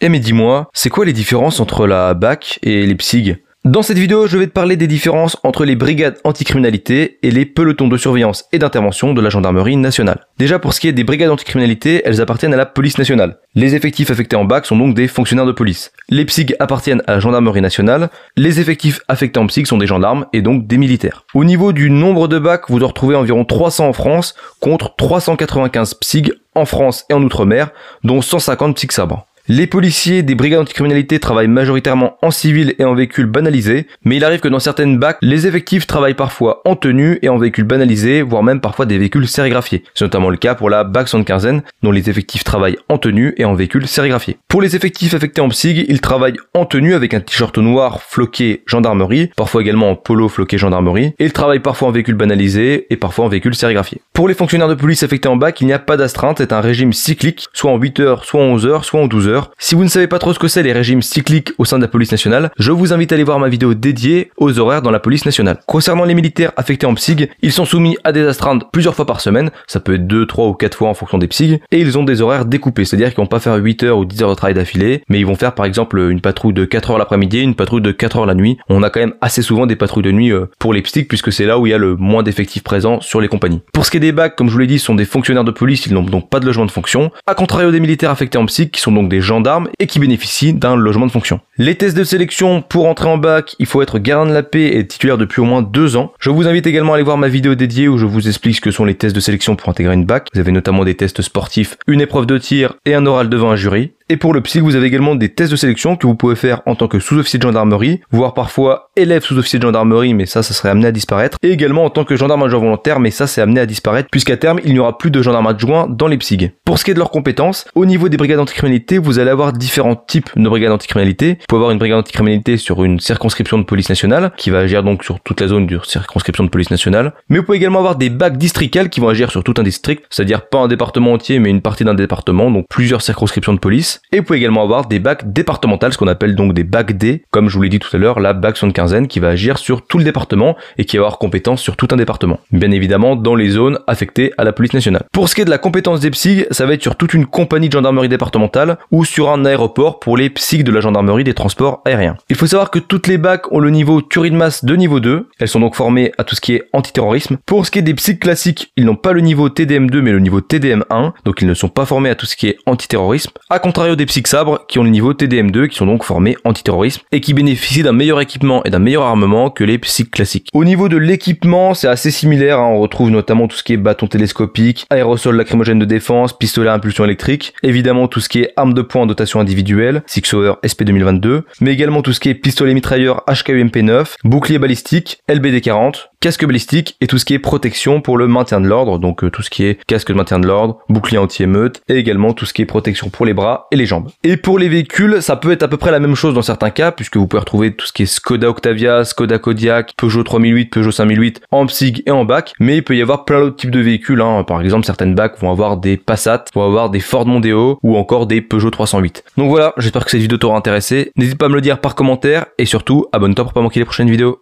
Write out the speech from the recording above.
Eh mais dis-moi, c'est quoi les différences entre la BAC et les PSIG Dans cette vidéo, je vais te parler des différences entre les brigades anticriminalité et les pelotons de surveillance et d'intervention de la gendarmerie nationale. Déjà pour ce qui est des brigades anticriminalité, elles appartiennent à la police nationale. Les effectifs affectés en BAC sont donc des fonctionnaires de police. Les PSIG appartiennent à la gendarmerie nationale. Les effectifs affectés en PSIG sont des gendarmes et donc des militaires. Au niveau du nombre de BAC, vous en retrouvez environ 300 en France contre 395 PSIG en France et en Outre-mer, dont 150 PSIG sabres. Les policiers des brigades anti-criminalité travaillent majoritairement en civil et en véhicules banalisés, mais il arrive que dans certaines bacs les effectifs travaillent parfois en tenue et en véhicules banalisés, voire même parfois des véhicules sérigraphiés. C'est notamment le cas pour la BAC 75 dont les effectifs travaillent en tenue et en véhicules sérigraphiés. Pour les effectifs affectés en PSIG, ils travaillent en tenue avec un t-shirt noir floqué gendarmerie, parfois également en polo floqué gendarmerie, et ils travaillent parfois en véhicule banalisé et parfois en véhicules sérigraphiés. Pour les fonctionnaires de police affectés en BAC, il n'y a pas d'astreinte, c'est un régime cyclique, soit en 8 h soit en 11 h soit en 12 heures si vous ne savez pas trop ce que c'est les régimes cycliques au sein de la police nationale, je vous invite à aller voir ma vidéo dédiée aux horaires dans la police nationale. Concernant les militaires affectés en psig, ils sont soumis à des astreintes plusieurs fois par semaine, ça peut être 2, 3 ou 4 fois en fonction des PSIG, et ils ont des horaires découpés, c'est-à-dire qu'ils vont pas faire 8 heures ou 10 heures de travail d'affilée, mais ils vont faire par exemple une patrouille de 4 heures l'après-midi, une patrouille de 4 heures la nuit. On a quand même assez souvent des patrouilles de nuit euh, pour les psyg, puisque c'est là où il y a le moins d'effectifs présents sur les compagnies. Pour ce qui est des bacs, comme je vous l'ai dit, sont des fonctionnaires de police, ils n'ont donc pas de logement de fonction. à contrario des militaires affectés en psych, qui sont donc des gendarmes et qui bénéficient d'un logement de fonction. Les tests de sélection pour entrer en bac, il faut être gardien de la paix et titulaire depuis au moins deux ans. Je vous invite également à aller voir ma vidéo dédiée où je vous explique ce que sont les tests de sélection pour intégrer une bac. Vous avez notamment des tests sportifs, une épreuve de tir et un oral devant un jury. Et pour le PSIG, vous avez également des tests de sélection que vous pouvez faire en tant que sous-officier de gendarmerie, voire parfois élève sous-officier de gendarmerie, mais ça, ça serait amené à disparaître. Et également en tant que gendarme adjoint volontaire, mais ça, c'est amené à disparaître, puisqu'à terme, il n'y aura plus de gendarmes adjoints dans les PSIG. Pour ce qui est de leurs compétences, au niveau des brigades anticriminalité, vous allez avoir différents types de brigades anticriminalité. Vous pouvez avoir une brigade anticriminalité sur une circonscription de police nationale, qui va agir donc sur toute la zone de circonscription de police nationale. Mais vous pouvez également avoir des bacs districales qui vont agir sur tout un district, c'est-à-dire pas un département entier, mais une partie d'un département, donc plusieurs circonscriptions de police. Et vous pouvez également avoir des bacs départementales, ce qu'on appelle donc des bacs D, comme je vous l'ai dit tout à l'heure, la bac quinzaine qui va agir sur tout le département et qui va avoir compétence sur tout un département. Bien évidemment, dans les zones affectées à la police nationale. Pour ce qui est de la compétence des psig, ça va être sur toute une compagnie de gendarmerie départementale ou sur un aéroport pour les psig de la gendarmerie des transports aériens. Il faut savoir que toutes les bacs ont le niveau tuerie de masse de niveau 2. Elles sont donc formées à tout ce qui est antiterrorisme. Pour ce qui est des psig classiques, ils n'ont pas le niveau TDM2 mais le niveau TDM1, donc ils ne sont pas formés à tout ce qui est antiterrorisme. A contrario, des psych Sabres qui ont le niveau TDM2, qui sont donc formés anti-terrorisme et qui bénéficient d'un meilleur équipement et d'un meilleur armement que les Psyx classiques. Au niveau de l'équipement, c'est assez similaire, hein. on retrouve notamment tout ce qui est bâton télescopique, aérosol lacrymogène de défense, pistolet à impulsion électrique, évidemment tout ce qui est armes de poing en dotation individuelle, Six SP 2022, mais également tout ce qui est pistolet mitrailleur HKUMP9, bouclier balistique, LBD40, casque balistique et tout ce qui est protection pour le maintien de l'ordre, donc euh, tout ce qui est casque de maintien de l'ordre, bouclier anti-émeute et également tout ce qui est protection pour les bras et les jambes. Et pour les véhicules, ça peut être à peu près la même chose dans certains cas puisque vous pouvez retrouver tout ce qui est Skoda Octavia, Skoda Kodiaq, Peugeot 3008, Peugeot 5008 en Psig et en BAC, mais il peut y avoir plein d'autres types de véhicules, hein. par exemple certaines bacs vont avoir des Passat, vont avoir des Ford Mondeo ou encore des Peugeot 308. Donc voilà, j'espère que cette vidéo t'aura intéressé, n'hésite pas à me le dire par commentaire et surtout abonne-toi pour pas manquer les prochaines vidéos.